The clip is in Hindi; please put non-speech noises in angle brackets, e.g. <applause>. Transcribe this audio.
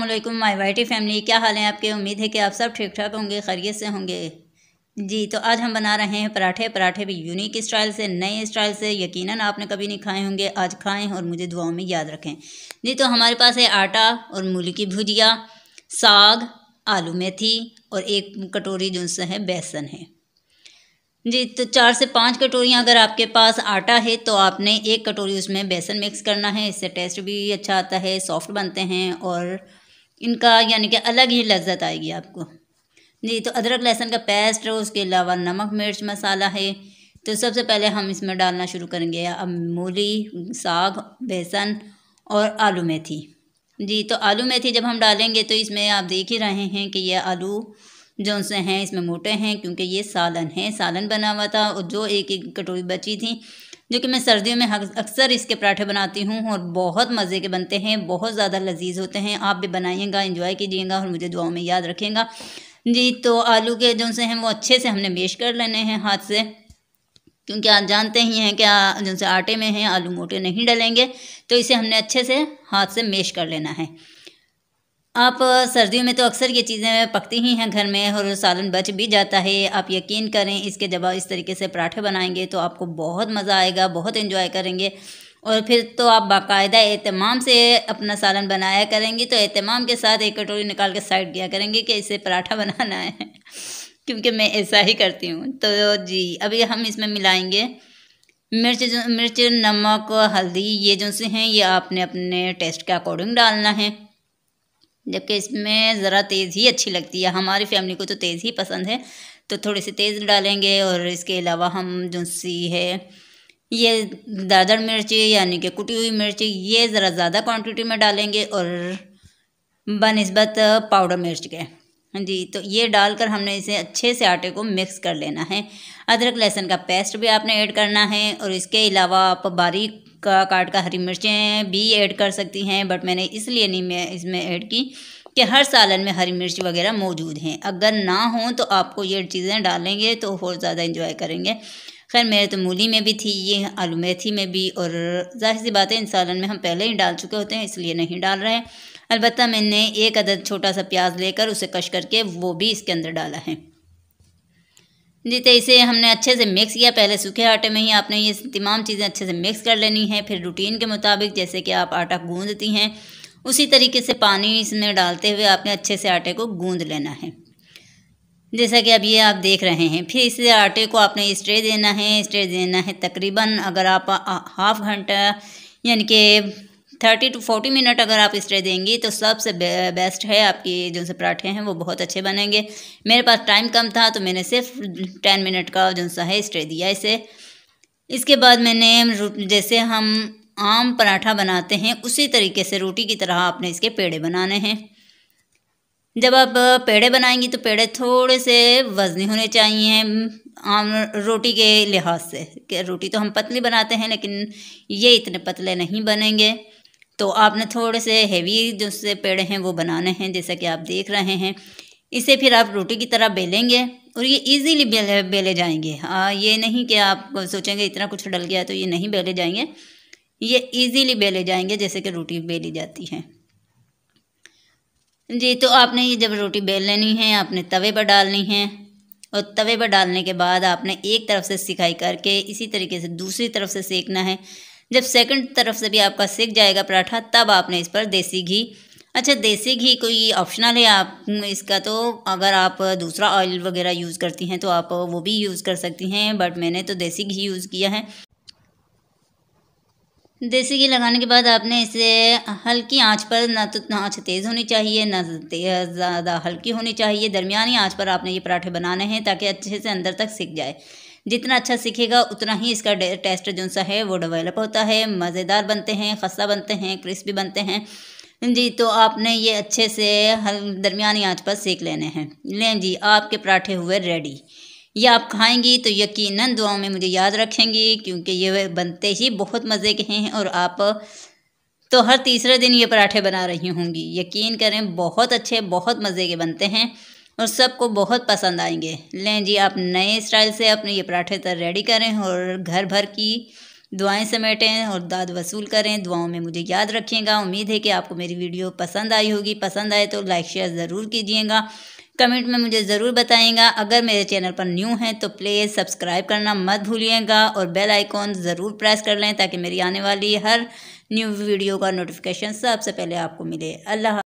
अल्लाम माई वाइटी फैमिली क्या हाल है आपके उम्मीद है कि आप सब ठीक ठाक होंगे खरीय से होंगे जी तो आज हम बना रहे हैं पराठे पराठे भी यूनिक स्टाइल से नए स्टाइल से यकीनन आपने कभी नहीं खाए होंगे आज खाएं और मुझे दुआओं में याद रखें जी तो हमारे पास है आटा और मूली की भुजिया साग आलू मेथी और एक कटोरी जो है बेसन है जी तो चार से पाँच कटोरियाँ अगर आपके पास आटा है तो आपने एक कटोरी उसमें बेसन मिक्स करना है इससे टेस्ट भी अच्छा आता है सॉफ्ट बनते हैं और इनका यानी कि अलग ही लज्जत आएगी आपको जी तो अदरक लहसुन का पेस्ट है उसके अलावा नमक मिर्च मसाला है तो सबसे पहले हम इसमें डालना शुरू करेंगे अब मूली साग बेसन और आलू मेथी जी तो आलू मेथी जब हम डालेंगे तो इसमें आप देख ही रहे हैं कि ये आलू जो से हैं इसमें मोटे हैं क्योंकि ये सालन है सालन बना हुआ था और जो एक एक कटोरी बची थी जो कि मैं सर्दियों में अक्सर इसके पराठे बनाती हूँ और बहुत मज़े के बनते हैं बहुत ज़्यादा लजीज होते हैं आप भी बनाइएगा इंजॉय कीजिएगा और मुझे दुआओं में याद रखेगा जी तो आलू के जो से हैं वो अच्छे से हमने मेश कर लेने हैं हाथ से क्योंकि आप जानते ही हैं कि से आटे में हैं आलू मोटे नहीं डलेंगे तो इसे हमने अच्छे से हाथ से मेश कर लेना है आप सर्दियों में तो अक्सर ये चीज़ें पकती ही हैं घर में और सालन बच भी जाता है आप यकीन करें इसके जब आप इस तरीके से पराठे बनाएंगे तो आपको बहुत मज़ा आएगा बहुत इन्जॉय करेंगे और फिर तो आप बाकायदा एहतमाम से अपना सालन बनाया करेंगी तो एहतमाम के साथ एक कटोरी निकाल के साइड किया करेंगे कि इसे पराठा <laughs> बनाना है क्योंकि मैं ऐसा ही करती हूँ तो जी अभी हम इसमें मिलाएंगे मिर्च मिर्च नमक हल्दी ये जो से हैं ये आपने अपने टेस्ट के अकॉर्डिंग डालना है जबकि इसमें ज़रा तेज़ ही अच्छी लगती है हमारी फैमिली को तो तेज़ ही पसंद है तो थोड़ी सी तेज़ डालेंगे और इसके अलावा हम जो सी है ये दादर मिर्ची यानी कि कुटी हुई मिर्ची ये ज़रा ज़्यादा क्वांटिटी में डालेंगे और बनस्बत पाउडर मिर्च के जी तो ये डालकर हमने इसे अच्छे से आटे को मिक्स कर लेना है अदरक लहसुन का पेस्ट भी आपने ऐड करना है और इसके अलावा आप बारीक का काट का हरी मिर्चें भी ऐड कर सकती हैं बट मैंने इसलिए नहीं मैं इसमें ऐड की कि हर सालन में हरी मिर्च वगैरह मौजूद हैं अगर ना हो तो आपको ये चीज़ें डालेंगे तो और ज़्यादा इंजॉय करेंगे खैर मेरे तो मूली में भी थी ये आलू मेथी में भी और जाहिर सी बात है इन सालन में हम पहले ही डाल चुके होते हैं इसलिए नहीं डाल रहे हैं अलबत्त मैंने एक अदद छोटा सा प्याज लेकर उसे कश करके वो भी इसके अंदर डाला है जी तो इसे हमने अच्छे से मिक्स किया पहले सूखे आटे में ही आपने ये तमाम चीज़ें अच्छे से मिक्स कर लेनी है फिर रूटीन के मुताबिक जैसे कि आप आटा गूंदती हैं उसी तरीके से पानी इसमें डालते हुए आपने अच्छे से आटे को गूंद लेना है जैसा कि अब ये आप देख रहे हैं फिर इसे आटे को आपने स्ट्रे देना है स्ट्रे देना है तकरीबन अगर आप हाफ घंटा यानी कि थर्टी टू फोर्टी मिनट अगर आप स्टे देंगी तो सबसे बेस्ट है आपके जो से पराठे हैं वो बहुत अच्छे बनेंगे मेरे पास टाइम कम था तो मैंने सिर्फ टेन मिनट का जो सा है इस्ट्रे दिया इसे इसके बाद मैंने जैसे हम आम पराठा बनाते हैं उसी तरीके से रोटी की तरह आपने इसके पेड़े बनाने हैं जब आप पेड़े बनाएंगी तो पेड़े थोड़े से वजनी होने चाहिए आम रोटी के लिहाज से रोटी तो हम पतली बनाते हैं लेकिन ये इतने पतले नहीं बनेंगे तो आपने थोड़े से हैवी जो से पेड़ हैं वो बनाने हैं जैसा कि आप देख रहे हैं इसे फिर आप रोटी की तरह बेलेंगे और ये इजीली बेले बेले जाएंगे आ, ये नहीं कि आप सोचेंगे इतना कुछ डल गया तो ये नहीं बेले जाएंगे ये इजीली बेले जाएंगे जैसे कि रोटी बेली जाती है जी तो आपने ये जब रोटी बेल लेनी है आपने तवे पर डालनी है और तवे पर डालने के बाद आपने एक तरफ से सिकाई करके इसी तरीके से दूसरी तरफ से सेकना है जब सेकंड तरफ से भी आपका सीख जाएगा पराठा तब आपने इस पर देसी घी अच्छा देसी घी कोई ऑप्शनल है आप इसका तो अगर आप दूसरा ऑयल वगैरह यूज़ करती हैं तो आप वो भी यूज़ कर सकती हैं बट मैंने तो देसी घी यूज़ किया है देसी घी लगाने के बाद आपने इसे हल्की आंच पर ना तो आँच तेज़ होनी चाहिए ना ज़्यादा हल्की होनी चाहिए दरमिया आँच पर आपने ये पराठे बनाने हैं ताकि अच्छे से अंदर तक सीख जाए जितना अच्छा सीखेगा उतना ही इसका टेस्ट जो सा है वो डेवलप होता है मज़ेदार बनते हैं खस्ता बनते हैं क्रिस्पी बनते हैं जी तो आपने ये अच्छे से दरमियानी आँच पर सेक लेने हैं लें जी आपके पराठे हुए रेडी ये आप खाएंगी तो यकीनन दुआओं में मुझे याद रखेंगी क्योंकि ये बनते ही बहुत मज़े के हैं और आप तो हर तीसरे दिन ये पराठे बना रही होंगी यकीन करें बहुत अच्छे बहुत मज़े के बनते हैं और सबको बहुत पसंद आएंगे लें जी आप नए स्टाइल से अपने ये पराठे तर रेडी करें और घर भर की दुआएं समेटें और दाद वसूल करें दुआओं में मुझे याद रखिएगा उम्मीद है कि आपको मेरी वीडियो पसंद आई होगी पसंद आए तो लाइक शेयर ज़रूर कीजिएगा कमेंट में मुझे ज़रूर बताएंगा अगर मेरे चैनल पर न्यू हैं तो प्लीज़ सब्सक्राइब करना मत भूलिएगा और बेल आइकॉन ज़रूर प्रेस कर लें ताकि मेरी आने वाली हर न्यू वीडियो का नोटिफिकेशन सबसे पहले आपको मिले अल्लाह